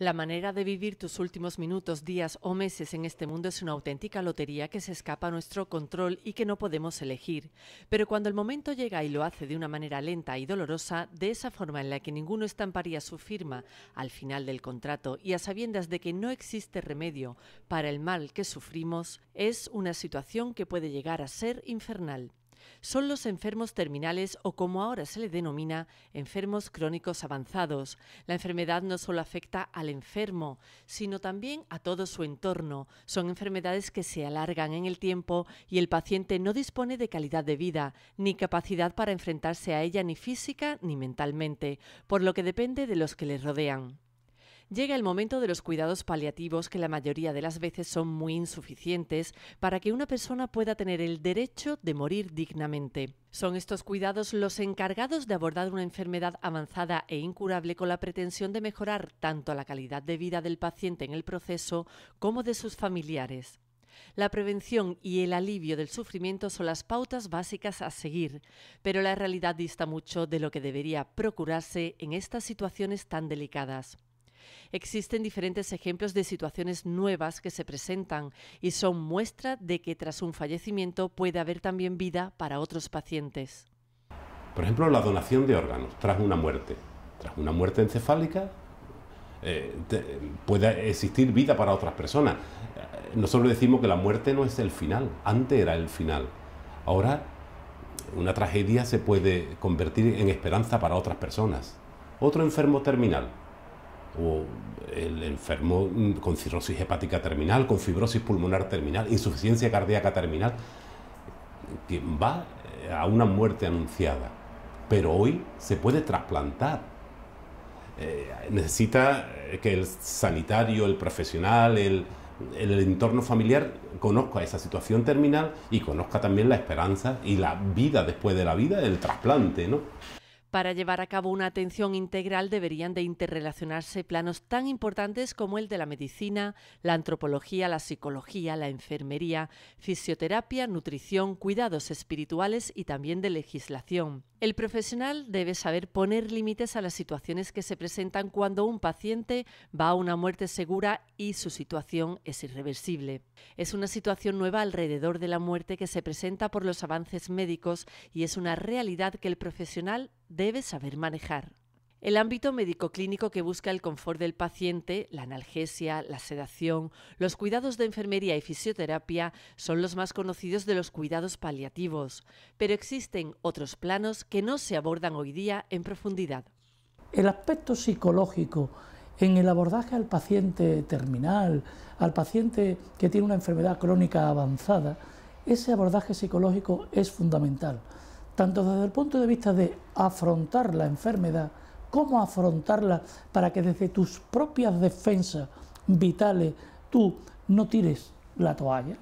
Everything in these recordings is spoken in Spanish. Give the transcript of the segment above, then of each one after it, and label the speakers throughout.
Speaker 1: La manera de vivir tus últimos minutos, días o meses en este mundo es una auténtica lotería que se escapa a nuestro control y que no podemos elegir. Pero cuando el momento llega y lo hace de una manera lenta y dolorosa, de esa forma en la que ninguno estamparía su firma al final del contrato y a sabiendas de que no existe remedio para el mal que sufrimos, es una situación que puede llegar a ser infernal son los enfermos terminales o como ahora se le denomina, enfermos crónicos avanzados. La enfermedad no solo afecta al enfermo, sino también a todo su entorno. Son enfermedades que se alargan en el tiempo y el paciente no dispone de calidad de vida, ni capacidad para enfrentarse a ella ni física ni mentalmente, por lo que depende de los que le rodean llega el momento de los cuidados paliativos que la mayoría de las veces son muy insuficientes para que una persona pueda tener el derecho de morir dignamente. Son estos cuidados los encargados de abordar una enfermedad avanzada e incurable con la pretensión de mejorar tanto la calidad de vida del paciente en el proceso como de sus familiares. La prevención y el alivio del sufrimiento son las pautas básicas a seguir, pero la realidad dista mucho de lo que debería procurarse en estas situaciones tan delicadas. Existen diferentes ejemplos de situaciones nuevas que se presentan y son muestra de que tras un fallecimiento puede haber también vida para otros pacientes.
Speaker 2: Por ejemplo, la donación de órganos tras una muerte. Tras una muerte encefálica eh, puede existir vida para otras personas. Eh, nosotros decimos que la muerte no es el final, antes era el final. Ahora una tragedia se puede convertir en esperanza para otras personas. Otro enfermo terminal o el enfermo mm, con cirrosis hepática terminal, con fibrosis pulmonar terminal, insuficiencia cardíaca terminal, que va eh, a una muerte anunciada, pero hoy se puede trasplantar. Eh, necesita eh, que el sanitario, el profesional, el, entorno familiar conozca esa situación terminal y conozca también la esperanza y la vida después de la vida, del trasplante, ¿no?
Speaker 1: Para llevar a cabo una atención integral deberían de interrelacionarse planos tan importantes como el de la medicina, la antropología, la psicología, la enfermería, fisioterapia, nutrición, cuidados espirituales y también de legislación. El profesional debe saber poner límites a las situaciones que se presentan cuando un paciente va a una muerte segura y su situación es irreversible. Es una situación nueva alrededor de la muerte que se presenta por los avances médicos y es una realidad que el profesional ...debe saber manejar. El ámbito médico-clínico que busca el confort del paciente, la analgesia, la sedación, los cuidados de enfermería y fisioterapia son los más conocidos de los cuidados paliativos, pero existen otros planos que no se abordan hoy día en profundidad.
Speaker 3: El aspecto psicológico en el abordaje al paciente terminal, al paciente que tiene una enfermedad crónica avanzada, ese abordaje psicológico es fundamental tanto desde el punto de vista de afrontar la enfermedad, cómo afrontarla para que desde tus propias defensas vitales tú no tires la toalla,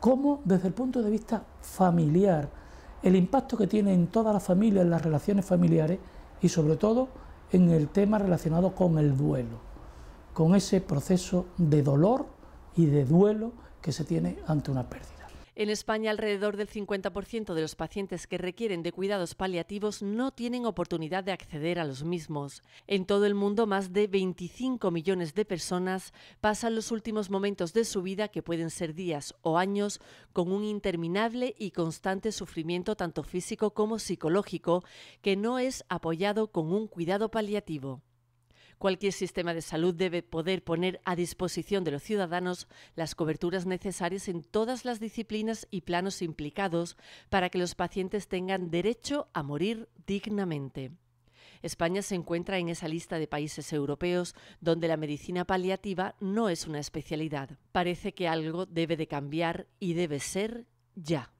Speaker 3: como desde el punto de vista familiar, el impacto que tiene en toda la familia, en las relaciones familiares y sobre todo en el tema relacionado con el duelo, con ese proceso de dolor y de duelo que se tiene ante una pérdida.
Speaker 1: En España, alrededor del 50% de los pacientes que requieren de cuidados paliativos no tienen oportunidad de acceder a los mismos. En todo el mundo, más de 25 millones de personas pasan los últimos momentos de su vida, que pueden ser días o años, con un interminable y constante sufrimiento tanto físico como psicológico, que no es apoyado con un cuidado paliativo. Cualquier sistema de salud debe poder poner a disposición de los ciudadanos las coberturas necesarias en todas las disciplinas y planos implicados para que los pacientes tengan derecho a morir dignamente. España se encuentra en esa lista de países europeos donde la medicina paliativa no es una especialidad. Parece que
Speaker 3: algo debe de cambiar y debe ser ya.